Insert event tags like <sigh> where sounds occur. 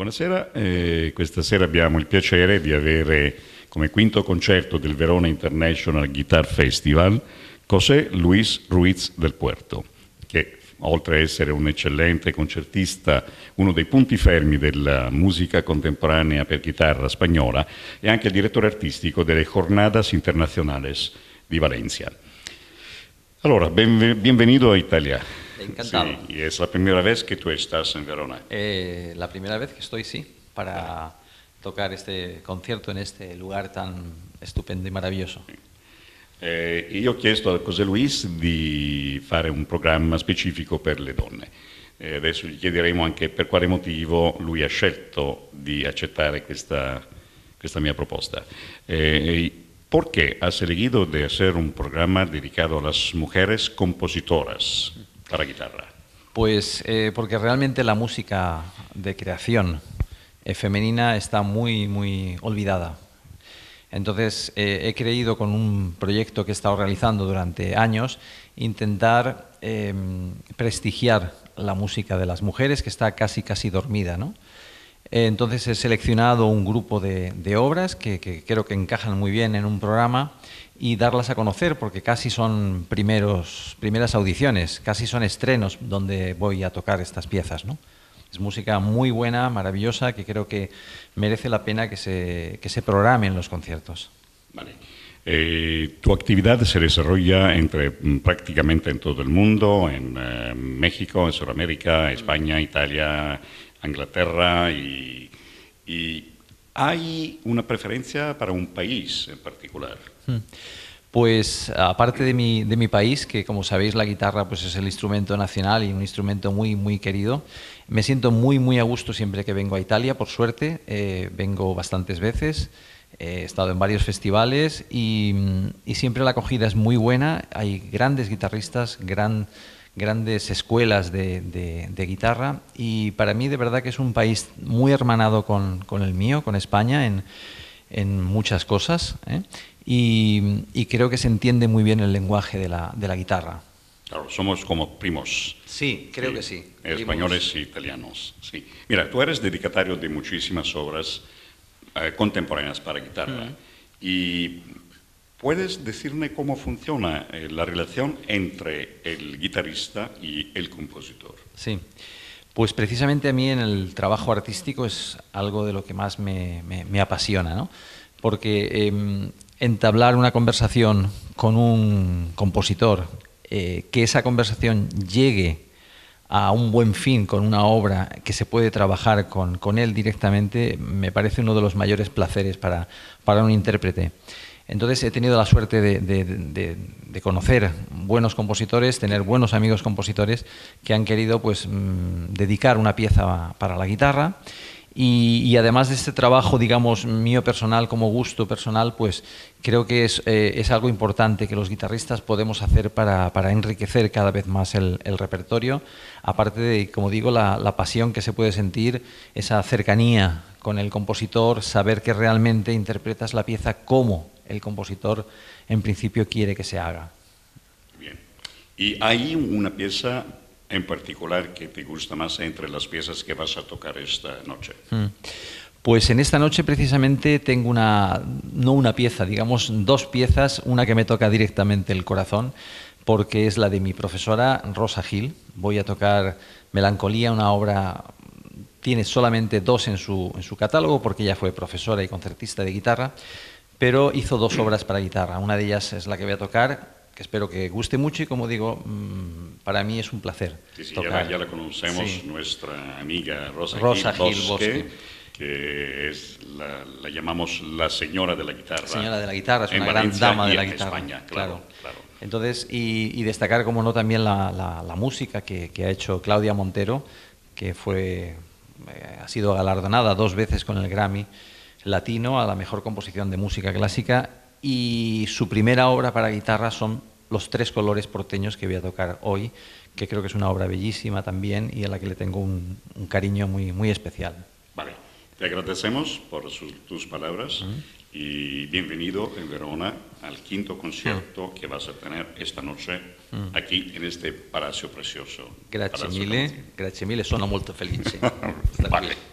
Buonasera, eh, questa sera abbiamo il piacere di avere come quinto concerto del Verona International Guitar Festival José Luis Ruiz del Puerto, che oltre a essere un eccellente concertista, uno dei punti fermi della musica contemporanea per chitarra spagnola, è anche il direttore artistico delle Jornadas Internacionales di Valencia. Allora, benvenuto a Italia. Sí, ¿Y es la primera vez que tú estás en Verona? Eh, la primera vez que estoy, sí, para ah. tocar este concierto en este lugar tan estupendo y maravilloso. Eh, io ho chiesto a José Luis de fare un programa específico per le donne. Eh, adesso gli chiederemo anche per motivo lui ha scelto di accettare questa, questa mia proposta. Eh, e ¿Por qué has elegido hacer un programa dedicado a las mujeres compositoras? para guitarra? Pues eh, porque realmente la música de creación eh, femenina está muy, muy olvidada. Entonces eh, he creído con un proyecto que he estado realizando durante años intentar em, prestigiar la música de las mujeres que está casi, casi dormida, ¿no? Entonces he seleccionado un grupo de, obras que, creo que encajan muy bien en un programa y darlas a conocer porque casi son primeros, primeras audiciones, casi son estrenos donde voy a tocar estas piezas. Es música muy buena, maravillosa, que creo que merece la pena que se, que se programen los conciertos. Vale. Eh, tu actividad se desarrolla entre, mm, prácticamente en todo el mundo, en eh, México, en Sudamérica, España, Italia, Inglaterra y, hay una preferencia para un país en particular. Hmm. Pues aparte de mi, de mi, país, que como sabéis la guitarra pues, es el instrumento nacional y un instrumento muy, muy querido, me siento muy, muy a gusto siempre que vengo a Italia, por suerte, eh, vengo bastantes veces, eh, he estado en varios festivales y, y, siempre la acogida es muy buena, hay grandes guitarristas, gran grandes escuelas de, guitarra y para mí de verdad que es un país muy hermanado con, el mío, con España, en, muchas cosas ¿eh? y, creo que se entiende muy bien el lenguaje de la, guitarra. Claro, somos como primos. Sí, creo que sí. Españoles e italianos, sí. Mira, tú eres dedicatario de muchísimas obras eh, contemporáneas para guitarra y ¿Puedes decirme cómo funciona eh, la relación entre el guitarrista y el compositor? Sí, pues precisamente a mí en el trabajo artístico es algo de lo que más me, apasiona, ¿no? Porque em, entablar una conversación con un compositor, eh, que esa conversación llegue a un buen fin con una obra que se puede trabajar con, él directamente, me parece uno de los mayores placeres para, para un intérprete. Entonces he tenido la suerte de, conocer buenos compositores, tener buenos amigos compositores que han querido pues mm, dedicar una pieza para la guitarra y, además de este trabajo, digamos, mío personal, como gusto personal, pues creo que es, eh, es algo importante que los guitarristas podemos hacer para, para enriquecer cada vez más el, repertorio, aparte de, como digo, la, la, pasión que se puede sentir, esa cercanía con el compositor, saber que realmente interpretas la pieza como el compositor en principio quiere que se haga. Bien. Y hay una pieza en particular que te gusta más entre las piezas que vas a tocar esta noche? Mm. Pues en esta noche precisamente tengo una, no una pieza, digamos dos piezas, una que me toca directamente el corazón, porque es la de mi profesora Rosa Gil. Voy a tocar Melancolía, una obra, tiene solamente dos en su, en su catálogo, porque ella fue profesora y concertista de guitarra, pero hizo dos obras para guitarra. Una de ellas es la que voy a tocar, que espero que guste mucho y como digo, mm, para mí es un placer. sí, Ya, la, conocemos, nuestra amiga Rosa, Gil, Bosque, que la, llamamos la señora de la guitarra. Señora de la guitarra, es una gran dama de la guitarra. España, claro, claro. Entonces, y, y, destacar, como no, también la, música que, ha hecho Claudia Montero, que fue, eh, ha sido galardonada dos veces con el Grammy Latino a la mejor composición de música clásica y su primera obra para guitarra son los tres colores porteños que voy a tocar hoy, que creo que es una obra bellísima también y a la que le tengo un, cariño muy, muy especial. Vale, te agradecemos por tus palabras y bienvenido en Verona al quinto concierto que vas a tener esta noche aquí en este palacio precioso. Gracias, mille, grazie mille, sono molto felice. <laughs> vale.